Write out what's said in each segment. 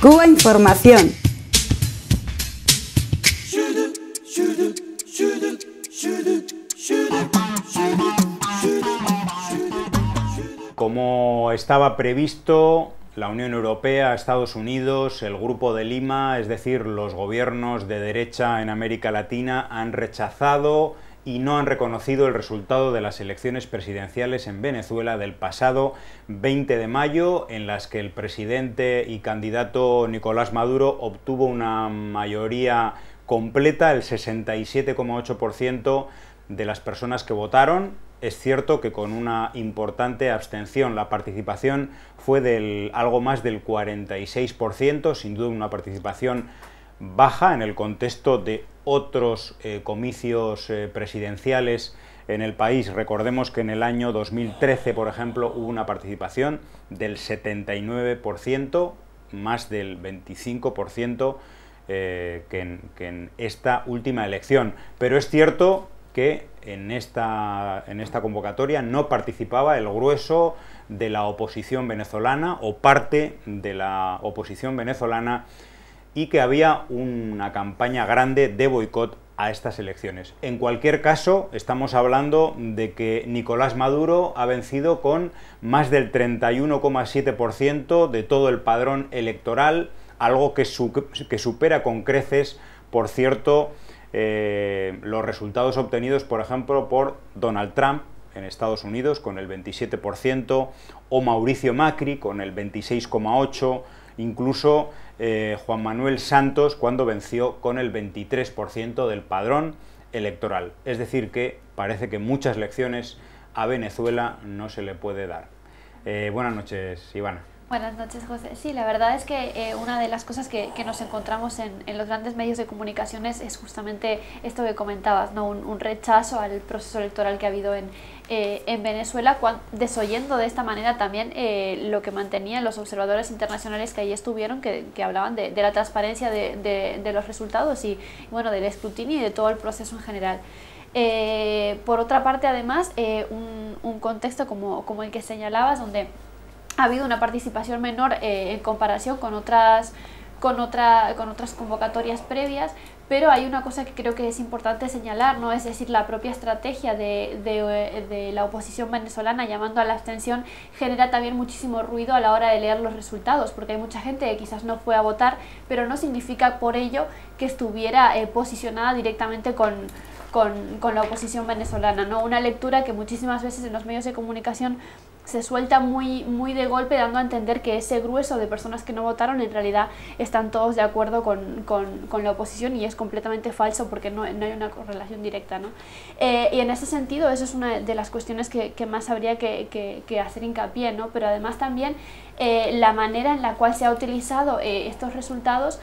Cuba Información. Como estaba previsto, la Unión Europea, Estados Unidos, el Grupo de Lima, es decir, los gobiernos de derecha en América Latina han rechazado y no han reconocido el resultado de las elecciones presidenciales en Venezuela del pasado 20 de mayo, en las que el presidente y candidato Nicolás Maduro obtuvo una mayoría completa, el 67,8% de las personas que votaron, es cierto que con una importante abstención. La participación fue del algo más del 46%, sin duda una participación baja en el contexto de otros eh, comicios eh, presidenciales en el país. Recordemos que en el año 2013, por ejemplo, hubo una participación del 79%, más del 25% eh, que, en, esta última elección. Pero es cierto que en esta, en esta convocatoria no participaba el grueso de la oposición venezolana o parte de la oposición venezolana y que había una campaña grande de boicot a estas elecciones. En cualquier caso, estamos hablando de que Nicolás Maduro ha vencido con más del 31,7% de todo el padrón electoral, algo que, supera con creces, por cierto, eh, los resultados obtenidos, por ejemplo, por Donald Trump en Estados Unidos con el 27% o Mauricio Macri con el 26,8%, incluso eh, Juan Manuel Santos cuando venció con el 23% del padrón electoral. Es decir, que parece que muchas lecciones a Venezuela no se le puede dar. Eh, buenas noches, Ivana. Buenas noches, José. Sí, la verdad es que eh, una de las cosas que, nos encontramos en, los grandes medios de comunicación es justamente esto que comentabas, ¿no? un, rechazo al proceso electoral que ha habido en, eh, en Venezuela, desoyendo de esta manera también eh, lo que mantenían los observadores internacionales que ahí estuvieron, que, hablaban de, la transparencia de, los resultados y bueno, del escrutinio y de todo el proceso en general. por otra parte, además, un, contexto como el que señalabas, donde ha habido una participación menor eh, en comparación con otras, con, otra, con otras convocatorias previas, pero hay una cosa que creo que es importante señalar, ¿no? es decir, la propia estrategia eh, de, la oposición venezolana llamando a la abstención genera también muchísimo ruido a la hora de leer los resultados, porque hay mucha gente que quizás no fue a votar, pero no significa por ello que estuviera eh, posicionada directamente con, con, la oposición venezolana. ¿no? Una lectura que muchísimas veces en los medios de comunicación se suelta muy, muy de golpe, dando a entender que ese grueso de personas que no votaron en realidad están todos de acuerdo con, la oposición y es completamente falso porque no, hay una correlación directa. Eh, y en ese sentido, eso es una de las cuestiones que, más habría que, hacer hincapié, ¿no? pero además también eh, la manera en la cual se ha utilizado eh, estos resultados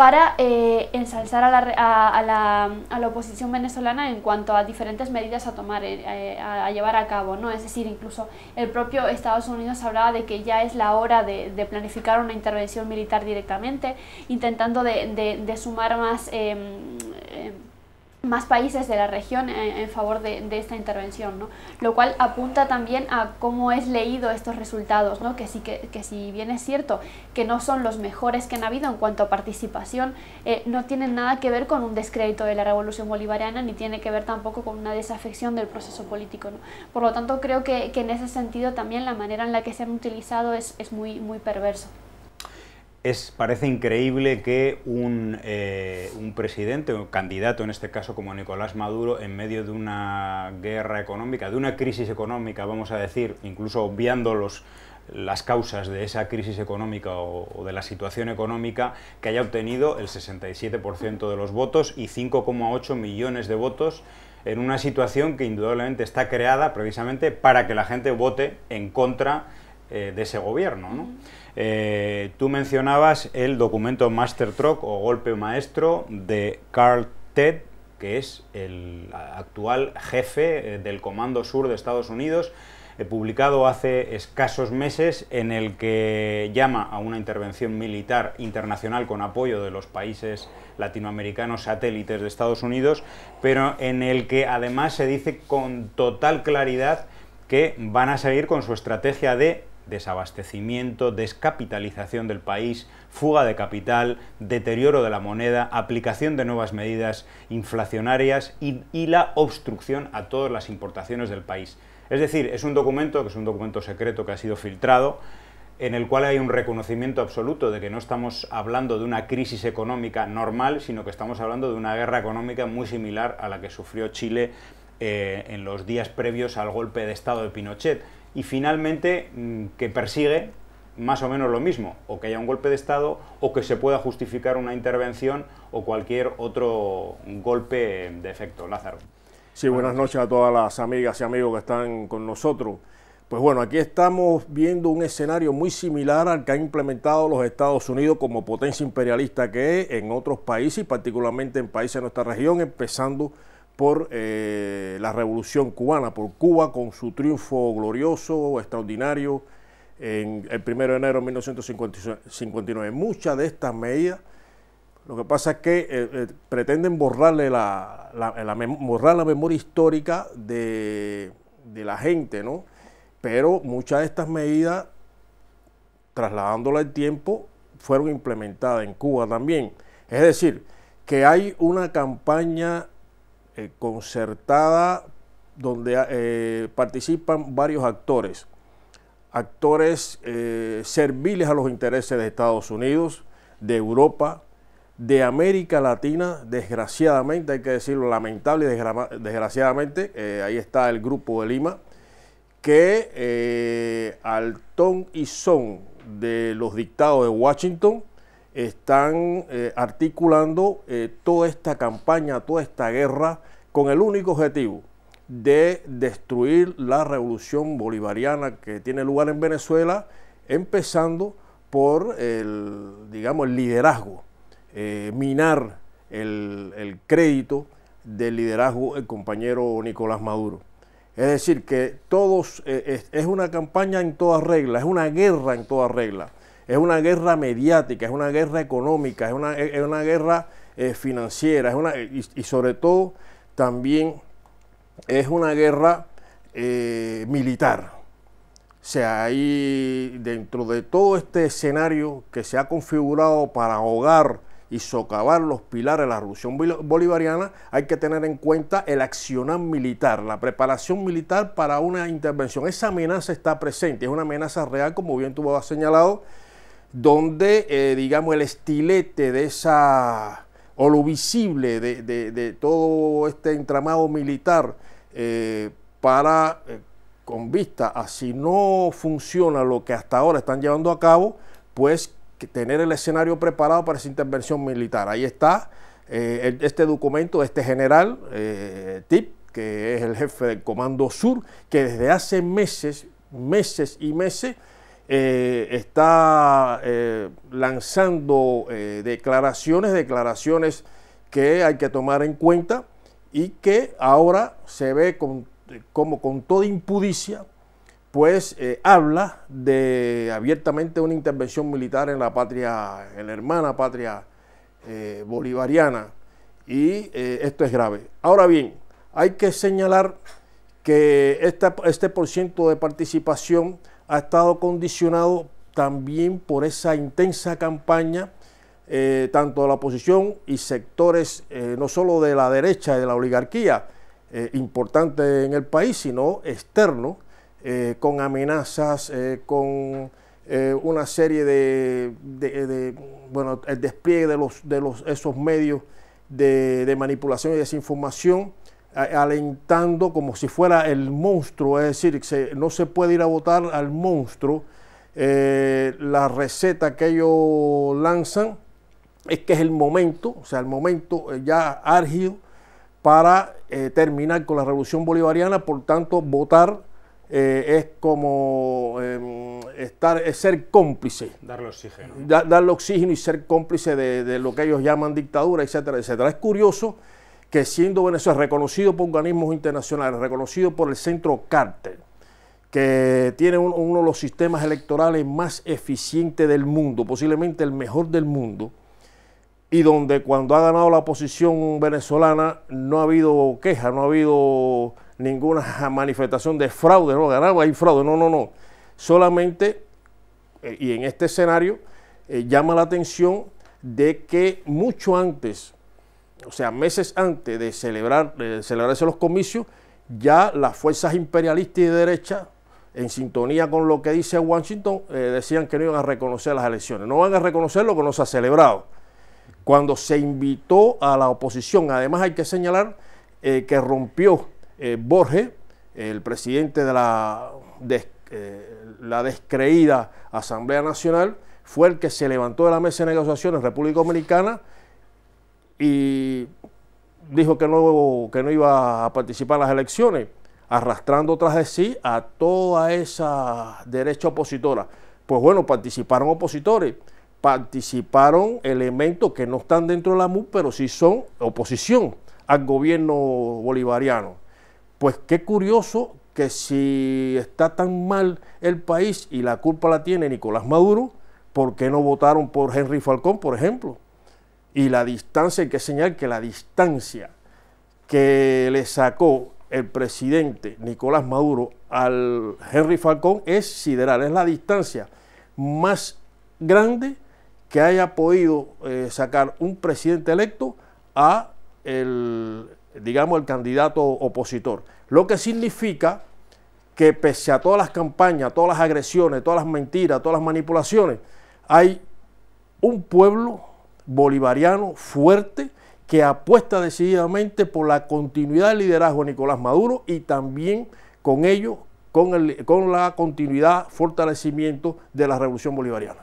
para eh, ensalzar a la, a, la, a la, oposición venezolana en cuanto a diferentes medidas a tomar, eh, eh, a, llevar a cabo, ¿no? Es decir, incluso el propio Estados Unidos hablaba de que ya es la hora de, planificar una intervención militar directamente, intentando de, de, sumar más... Eh, más países de la región en, favor de, esta intervención, ¿no? lo cual apunta también a cómo es leído estos resultados, ¿no? que, sí, que, si bien es cierto que no son los mejores que han habido en cuanto a participación, eh, no tienen nada que ver con un descrédito de la revolución bolivariana ni tiene que ver tampoco con una desafección del proceso político. ¿no? Por lo tanto, creo que, que, en ese sentido también la manera en la que se han utilizado es, es muy, muy perverso es, parece increíble que eh, un, presidente, un candidato en este caso como Nicolás Maduro, en medio de una guerra económica, de una crisis económica, vamos a decir, incluso obviando las causas de esa crisis económica o, o, de la situación económica, que haya obtenido el 67% de los votos y 5,8 millones de votos en una situación que indudablemente está creada precisamente para que la gente vote en contra eh, de ese gobierno. Eh, tú mencionabas el documento Master Truck o Golpe Maestro de Carl Ted, que es el actual jefe eh, del Comando Sur de Estados Unidos, publicado hace escasos meses, en el que llama a una intervención militar internacional con apoyo de los países latinoamericanos satélites de Estados Unidos, pero en el que además se dice con total claridad que van a seguir con su estrategia de desabastecimiento, descapitalización del país, fuga de capital, deterioro de la moneda, aplicación de nuevas medidas inflacionarias y, la obstrucción a todas las importaciones del país. Es decir, es un documento, que es un documento secreto que ha sido filtrado, en el cual hay un reconocimiento absoluto de que no estamos hablando de una crisis económica normal, sino que estamos hablando de una guerra económica muy similar a la que sufrió Chile eh, en los días previos al golpe de Estado de Pinochet y finalmente mm, que persigue más o menos lo mismo, o que haya un golpe de Estado, o que se pueda justificar una intervención o cualquier otro golpe de efecto. Lázaro. Sí, buenas noches a todas las amigas y amigos que están con nosotros. Pues bueno, aquí estamos viendo un escenario muy similar al que han implementado los Estados Unidos como potencia imperialista que es en otros países y particularmente en países de nuestra región, empezando por eh, la revolución cubana, por Cuba con su triunfo glorioso, extraordinario, en el 1 de enero de 1959. Muchas de estas medidas, lo que pasa es que eh, eh, pretenden borrarle la, borrar la memoria histórica de, de la gente, ¿no? Pero muchas de estas medidas, trasladándola al tiempo, fueron implementadas en Cuba también. Es decir, que hay una campaña eh, concertada donde eh, participan varios actores, actores eh, serviles a los intereses de Estados Unidos, de Europa, de América Latina, desgraciadamente, hay que decirlo, lamentable y desgraciadamente, ahí está el grupo de Lima, que al ton y son de los dictados de Washington están articulando toda esta campaña, toda esta guerra con el único objetivo de destruir la revolución bolivariana que tiene lugar en Venezuela, empezando por el, digamos, el liderazgo, eh, minar el, crédito del liderazgo el compañero Nicolás Maduro. Es decir, que todos, eh, es, una campaña en todas reglas, es una guerra en todas reglas, es una guerra mediática, es una guerra económica, es una, guerra eh, financiera, es una, y sobre todo también es una guerra eh, militar. O sea, ahí dentro de todo este escenario que se ha configurado para ahogar y socavar los pilares de la revolución bolivariana, hay que tener en cuenta el accionar militar, la preparación militar para una intervención. Esa amenaza está presente, es una amenaza real, como bien tú has señalado, donde, eh, digamos, el estilete de esa o lo visible de, todo este entramado militar eh, para, eh, con vista a si no funciona lo que hasta ahora están llevando a cabo, pues tener el escenario preparado para esa intervención militar. Ahí está eh, este documento de este general, TIP, que es el jefe del Comando Sur, que desde hace meses, meses y meses, eh, está eh, lanzando eh, declaraciones, declaraciones que hay que tomar en cuenta y que ahora se ve como con toda impudicia, pues habla de abiertamente una intervención militar en la patria, en la hermana patria bolivariana, y esto es grave. Ahora bien, hay que señalar que este por de participación ha estado condicionado también por esa intensa campaña, eh, tanto de la oposición y sectores eh, no solo de la derecha y de la oligarquía, eh, importante en el país, sino externo, con amenazas, con una serie de, bueno, el despliegue de los, de los, esos medios de manipulación y desinformación alentando como si fuera el monstruo, es decir, no se puede ir a votar al monstruo. Eh, la receta que ellos lanzan es que es el momento, o sea, el momento eh, ya árgido para eh, terminar con la revolución bolivariana, por tanto, votar es como em, estar, ser cómplice. Darle oxígeno. darle oxígeno y ser cómplice de, de, lo que ellos llaman dictadura, etcétera, etcétera. Es curioso que siendo Venezuela reconocido por organismos internacionales, reconocido por el centro Carter, que tiene uno de los sistemas electorales más eficientes del mundo, posiblemente el mejor del mundo, y donde cuando ha ganado la oposición venezolana no ha habido quejas, no ha habido ninguna manifestación de fraude, no, ganado hay fraude, no, no, no. Solamente, eh, y en este escenario, eh, llama la atención de que mucho antes o sea, meses antes de, celebrarse los comicios, ya las fuerzas imperialistas y de derecha, en sintonía con lo que dice Washington, eh, decían que no iban a reconocer las elecciones. No van a reconocer lo que no se ha celebrado. Cuando se invitó a la oposición, además hay que señalar eh, que rompió eh, Borges, el presidente de la, descreída Asamblea Nacional, fue el que se levantó de la mesa de negociaciones República Dominicana y dijo que no, que no iba a participar en las elecciones, arrastrando tras de sí a toda esa derecha opositora. Pues bueno, participaron opositores, participaron elementos que no están dentro de la MUP, pero sí son oposición al gobierno bolivariano. Pues qué curioso que si está tan mal el país y la culpa la tiene Nicolás Maduro, ¿por qué no votaron por Henry Falcón, por ejemplo? Y la distancia, hay que señalar que la distancia que le sacó el presidente Nicolás Maduro al Henry Falcón es sideral, es la distancia más grande que haya podido eh, sacar un presidente electo a el, digamos, el candidato opositor. Lo que significa que pese a todas las campañas, todas las agresiones, todas las mentiras, todas las manipulaciones, hay un pueblo bolivariano fuerte que apuesta decididamente por la continuidad del liderazgo de Nicolás Maduro y también con ello, con, la continuidad, fortalecimiento de la revolución bolivariana.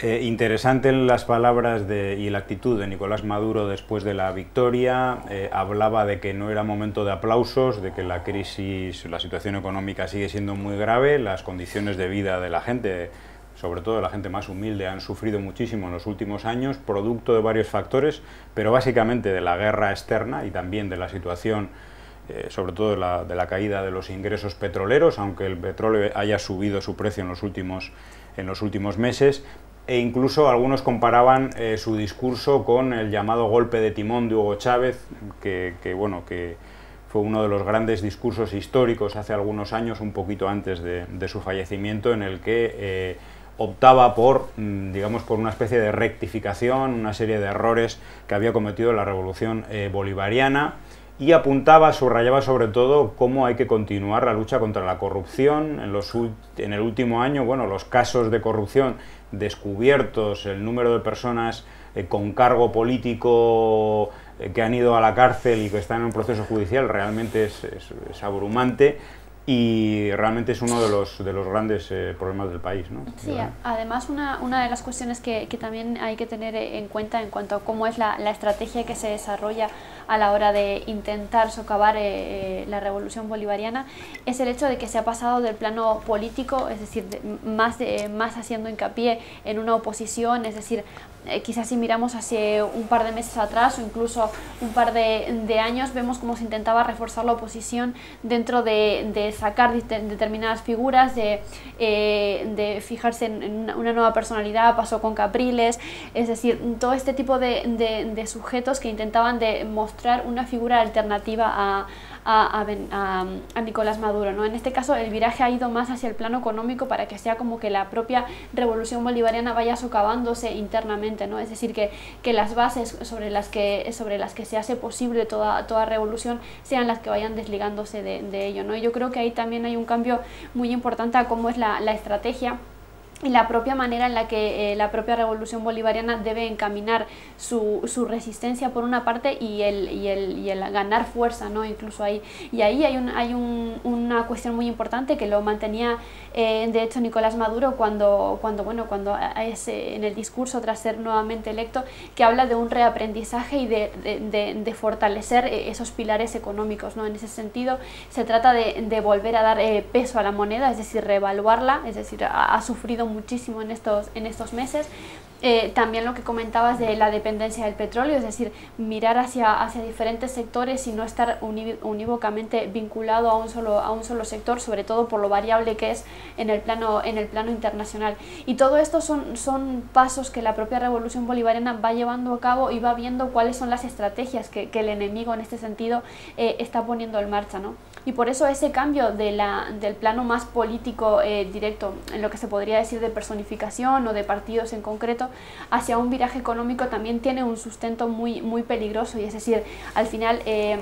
Eh, interesante las palabras y la actitud de Nicolás Maduro después de la victoria. Eh, hablaba de que no era momento de aplausos, de que la crisis, la situación económica sigue siendo muy grave, las condiciones de vida de la gente sobre todo la gente más humilde, han sufrido muchísimo en los últimos años, producto de varios factores, pero básicamente de la guerra externa y también de la situación, eh, sobre todo de la, caída de los ingresos petroleros, aunque el petróleo haya subido su precio en los últimos, en los últimos meses, e incluso algunos comparaban eh, su discurso con el llamado golpe de timón de Hugo Chávez, que, bueno, que fue uno de los grandes discursos históricos hace algunos años, un poquito antes de, su fallecimiento, en el que eh, optaba por, mm, digamos, por una especie de rectificación, una serie de errores que había cometido la revolución eh, bolivariana y apuntaba, subrayaba sobre todo cómo hay que continuar la lucha contra la corrupción. En, los, en el último año, bueno, los casos de corrupción descubiertos, el número de personas eh, con cargo político eh, que han ido a la cárcel y que están en un proceso judicial realmente es abrumante y realmente es uno de los, de los grandes eh, problemas del país. ¿no? Sí, además una, de las cuestiones que, también hay que tener en cuenta en cuanto a cómo es la, la estrategia que se desarrolla a la hora de intentar socavar eh, eh, la revolución bolivariana es el hecho de que se ha pasado del plano político, es decir, más, más haciendo hincapié en una oposición, es decir, quizás si miramos hacia un par de meses atrás o incluso un par de, años, vemos cómo se intentaba reforzar la oposición dentro de, de sacar determinadas figuras, de, eh, de fijarse en, una nueva personalidad, pasó con Capriles, es decir, todo este tipo de, de sujetos que intentaban de mostrar una figura alternativa a, a, Nicolás Maduro. ¿no? En este caso el viraje ha ido más hacia el plano económico para que sea como que la propia revolución bolivariana vaya socavándose internamente, ¿no? es decir, que, que las bases sobre las que, sobre las que se hace posible toda, toda revolución sean las que vayan desligándose de, ello. ¿no? yo creo que ahí también hay un cambio muy importante a cómo es la, la estrategia y la propia manera en la que eh, la propia revolución bolivariana debe encaminar su, su resistencia por una parte y el, y el, y el, ganar fuerza, ¿no? Incluso ahí. Y ahí hay, un, hay un, una cuestión muy importante que lo mantenía, eh, de hecho, Nicolás Maduro cuando, cuando bueno, cuando es, en el discurso tras ser nuevamente electo, que habla de un reaprendizaje y de, fortalecer eh, esos pilares económicos, ¿no? En ese sentido, se trata de, volver a dar peso a la moneda, es decir, reevaluarla, es decir, ha sufrido muchísimo en estos, en estos meses. Eh, también lo que comentabas de la dependencia del petróleo, es decir, mirar hacia, hacia diferentes sectores y no estar unívocamente vinculado a un, solo, a un solo sector, sobre todo por lo variable que es en el plano, en el plano internacional. Y todo esto son, son pasos que la propia revolución bolivariana va llevando a cabo y va viendo cuáles son las estrategias que, el enemigo en este sentido eh, está poniendo en marcha. ¿no? Y por eso ese cambio del plano más político eh, directo, en lo que se podría decir de personificación o de partidos en concreto, hacia un viraje económico también tiene un sustento muy, muy peligroso. Y es decir, al final... Eh,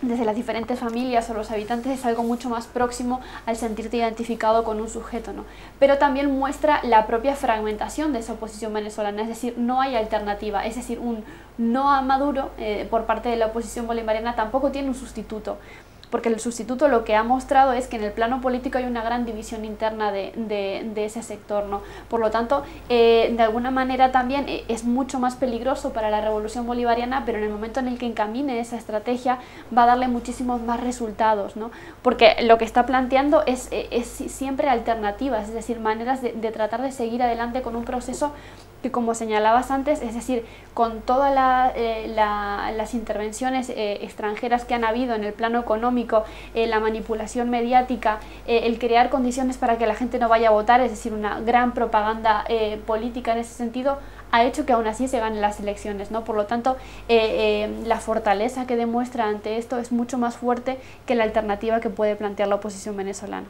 desde las diferentes familias o los habitantes es algo mucho más próximo al sentirte identificado con un sujeto, ¿no? Pero también muestra la propia fragmentación de esa oposición venezolana, es decir, no hay alternativa, es decir, un no a Maduro eh, por parte de la oposición bolivariana tampoco tiene un sustituto porque el sustituto lo que ha mostrado es que en el plano político hay una gran división interna de, ese sector. ¿no? Por lo tanto, eh, de alguna manera también eh, es mucho más peligroso para la revolución bolivariana, pero en el momento en el que encamine esa estrategia va a darle muchísimos más resultados, ¿no? porque lo que está planteando es, eh, siempre alternativas, es decir, maneras de tratar de seguir adelante con un proceso que como señalabas antes, es decir, con todas eh, las intervenciones eh, extranjeras que han habido en el plano económico, eh, la manipulación mediática, el crear condiciones para que la gente no vaya a votar, es decir, una gran propaganda política en ese sentido, ha hecho que aún así se ganen las elecciones, ¿no? Por lo tanto, la fortaleza que demuestra ante esto es mucho más fuerte que la alternativa que puede plantear la oposición venezolana.